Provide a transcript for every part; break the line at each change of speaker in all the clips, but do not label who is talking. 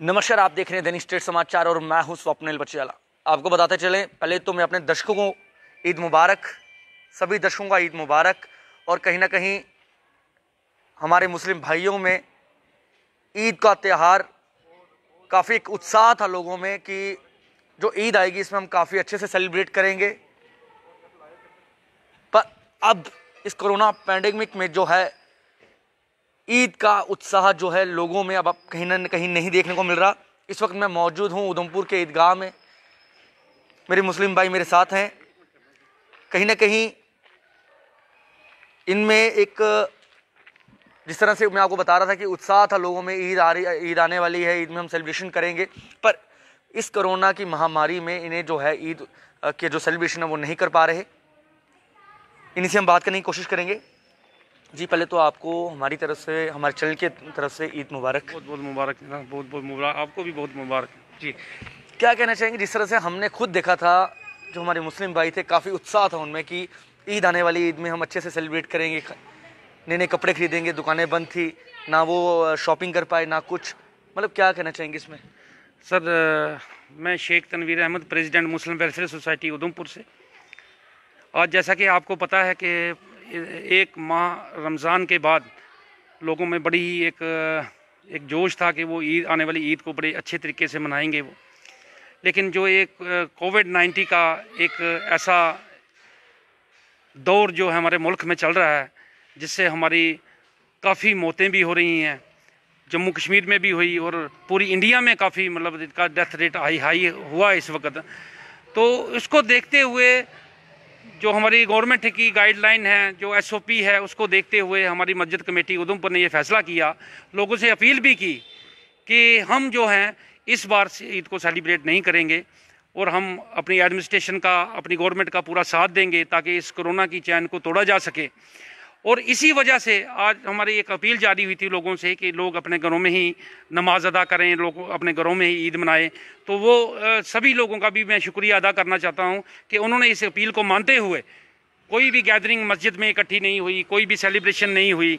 नमस्कार आप देख रहे हैं दैनिक स्टेट समाचार और मैं हूं स्वप्निल बचियाला आपको बताते चलें पहले तो मैं अपने दर्शकों को ईद मुबारक सभी दर्शकों का ईद मुबारक और कहीं ना कहीं हमारे मुस्लिम भाइयों में ईद का त्यौहार काफ़ी एक उत्साह था लोगों में कि जो ईद आएगी इसमें हम काफ़ी अच्छे से सेलिब्रेट करेंगे पर अब इस कोरोना पैंडेमिक में जो है ईद का उत्साह जो है लोगों में अब कहीं ना कहीं नहीं देखने को मिल रहा इस वक्त मैं मौजूद हूँ उधमपुर के ईदगाह में मेरे मुस्लिम भाई मेरे साथ हैं कहीं ना कहीं इनमें एक जिस तरह से मैं आपको बता रहा था कि उत्साह था लोगों में ईद आ रही ईद आने वाली है ईद में हम सेलिब्रेशन करेंगे पर इस कोरोना की महामारी में इन्हें जो है ईद के जो सेलिब्रेशन है वो नहीं कर पा रहे इन्हीं से हम बात करने की कोशिश करेंगे जी पहले तो आपको हमारी तरफ से हमारे चैनल के तरफ से ईद मुबारक बहुत बहुत मुबारक बहुत बहुत मुबारक आपको भी बहुत मुबारक जी क्या कहना चाहेंगे जिस तरह से हमने खुद देखा था जो हमारे मुस्लिम भाई थे काफ़ी उत्साह था उनमें कि ईद आने वाली ईद में हम अच्छे से सेलिब्रेट करेंगे नए नए कपड़े खरीदेंगे दुकानें बंद थी ना वो
शॉपिंग कर पाए ना कुछ मतलब क्या कहना चाहेंगे इसमें सर मैं Sheikh Tanveer Ahmed president Muslim welfare society Udhampur से आज जैसा कि आपको पता है कि एक माह रमज़ान के बाद लोगों में बड़ी ही एक एक जोश था कि वो ईद आने वाली ईद को बड़े अच्छे तरीके से मनाएंगे वो लेकिन जो एक कोविड नाइन्टी का एक ऐसा दौर जो है हमारे मुल्क में चल रहा है जिससे हमारी काफ़ी मौतें भी हो रही हैं जम्मू कश्मीर में भी हुई और पूरी इंडिया में काफ़ी मतलब इसका डेथ रेट हाई हाई हुआ इस वक्त तो इसको देखते हुए जो हमारी गवर्नमेंट की गाइडलाइन है जो एसओपी है उसको देखते हुए हमारी मस्जिद कमेटी उधमपुर ने ये फैसला किया लोगों से अपील भी की कि हम जो हैं इस बार से ईद को सेलिब्रेट नहीं करेंगे और हम अपनी एडमिनिस्ट्रेशन का अपनी गवर्नमेंट का पूरा साथ देंगे ताकि इस कोरोना की चैन को तोड़ा जा सके और इसी वजह से आज हमारी एक अपील जारी हुई थी लोगों से कि लोग अपने घरों में ही नमाज अदा करें लोग अपने घरों में ही ईद मनाएं तो वो सभी लोगों का भी मैं शुक्रिया अदा करना चाहता हूँ कि उन्होंने इस अपील को मानते हुए कोई भी गैदरिंग मस्जिद में इकट्ठी नहीं हुई कोई भी सेलिब्रेशन नहीं हुई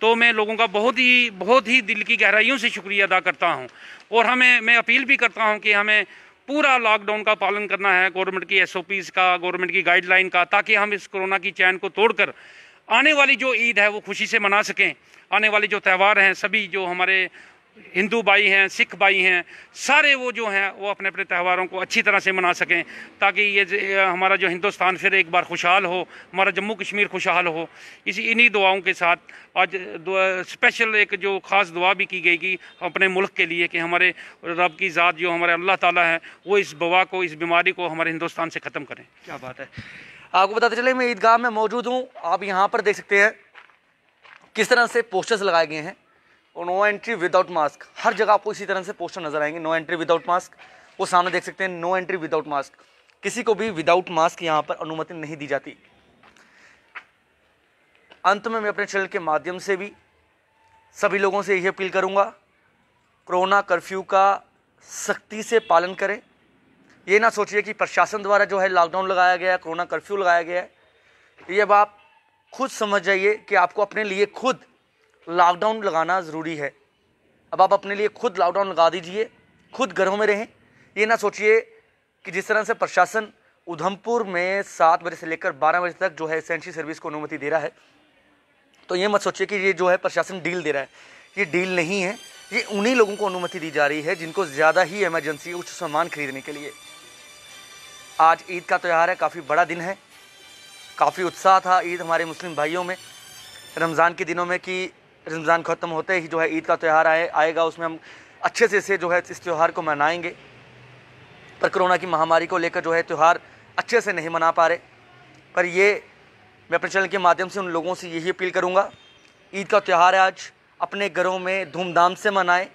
तो मैं लोगों का बहुत ही बहुत ही दिल की गहराइयों से शुक्रिया अदा करता हूँ और हमें मैं अपील भी करता हूँ कि हमें पूरा लॉकडाउन का पालन करना है गवर्नमेंट की एस का गवर्नमेंट की गाइडलाइन का ताकि हम इस कोरोना की चैन को तोड़कर आने वाली जो ईद है वो खुशी से मना सकें आने वाले जो त्यौहार हैं सभी जो हमारे हिंदू भाई हैं सिख भाई हैं सारे वो जो हैं वो अपने अपने त्यौहारों को अच्छी तरह से मना सकें ताकि ये हमारा जो हिंदुस्तान फिर एक बार खुशहाल हो हमारा जम्मू कश्मीर खुशहाल हो इसी इन्हीं दुआओं के साथ आज स्पेशल एक जो ख़ास दुआ भी की गई कि अपने मुल्क के लिए कि हमारे रब की ज़ात जो हमारे अल्लाह ताली है वो इस बवा को इस बीमारी को हमारे हिंदुस्तान से ख़त्म करें क्या बात है आपको बताते चले मैं ईदगाह
में मौजूद हूँ आप यहाँ पर देख सकते हैं किस तरह से पोस्टर्स लगाए गए हैं और नो एंट्री विदाउट मास्क हर जगह आपको इसी तरह से पोस्टर नजर आएंगे नो एंट्री विदाउट मास्क वो सामने देख सकते हैं नो एंट्री विदाउट मास्क किसी को भी विदाउट मास्क यहाँ पर अनुमति नहीं दी जाती अंत में मैं अपने चैनल के माध्यम से भी सभी लोगों से यही अपील करूँगा कोरोना कर्फ्यू का सख्ती से पालन करें ये ना सोचिए कि प्रशासन द्वारा जो है लॉकडाउन लगाया गया है कोरोना कर्फ्यू लगाया गया है ये अब आप खुद समझ जाइए कि आपको अपने लिए खुद लॉकडाउन लगाना ज़रूरी है अब आप अपने लिए खुद लॉकडाउन लगा दीजिए खुद घरों में रहें ये ना सोचिए कि जिस तरह से प्रशासन उधमपुर में सात बजे से लेकर बारह बजे तक जो है एसेंशियल सर्विस को अनुमति दे रहा है तो ये मत सोचिए कि ये जो है प्रशासन डील दे रहा है ये डील नहीं है ये उन्हीं लोगों को अनुमति दी जा रही है जिनको ज़्यादा ही इमरजेंसी उच्च सामान खरीदने के लिए आज ईद का त्यौहार है काफ़ी बड़ा दिन है काफ़ी उत्साह था ईद हमारे मुस्लिम भाइयों में रमज़ान के दिनों में कि रमज़ान ख़त्म होते ही जो है ईद का त्यौहार आए आएगा उसमें हम अच्छे से से जो है इस त्यौहार को मनाएंगे पर कोरोना की महामारी को लेकर जो है त्यौहार अच्छे से नहीं मना पा रहे पर ये मैं अपने चैनल के माध्यम से उन लोगों से यही अपील करूँगा ईद का त्यौहार है आज अपने घरों में धूमधाम से मनाएं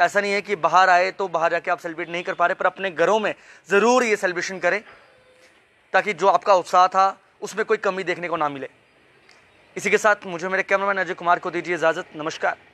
ऐसा नहीं है कि बाहर आए तो बाहर जाके आप सेलिब्रेट नहीं कर पा रहे पर अपने घरों में ज़रूर ये सेलिब्रेशन करें ताकि जो आपका उत्साह था उसमें कोई कमी देखने को ना मिले इसी के साथ मुझे मेरे कैमरामैन अजय कुमार को दीजिए इजाज़त नमस्कार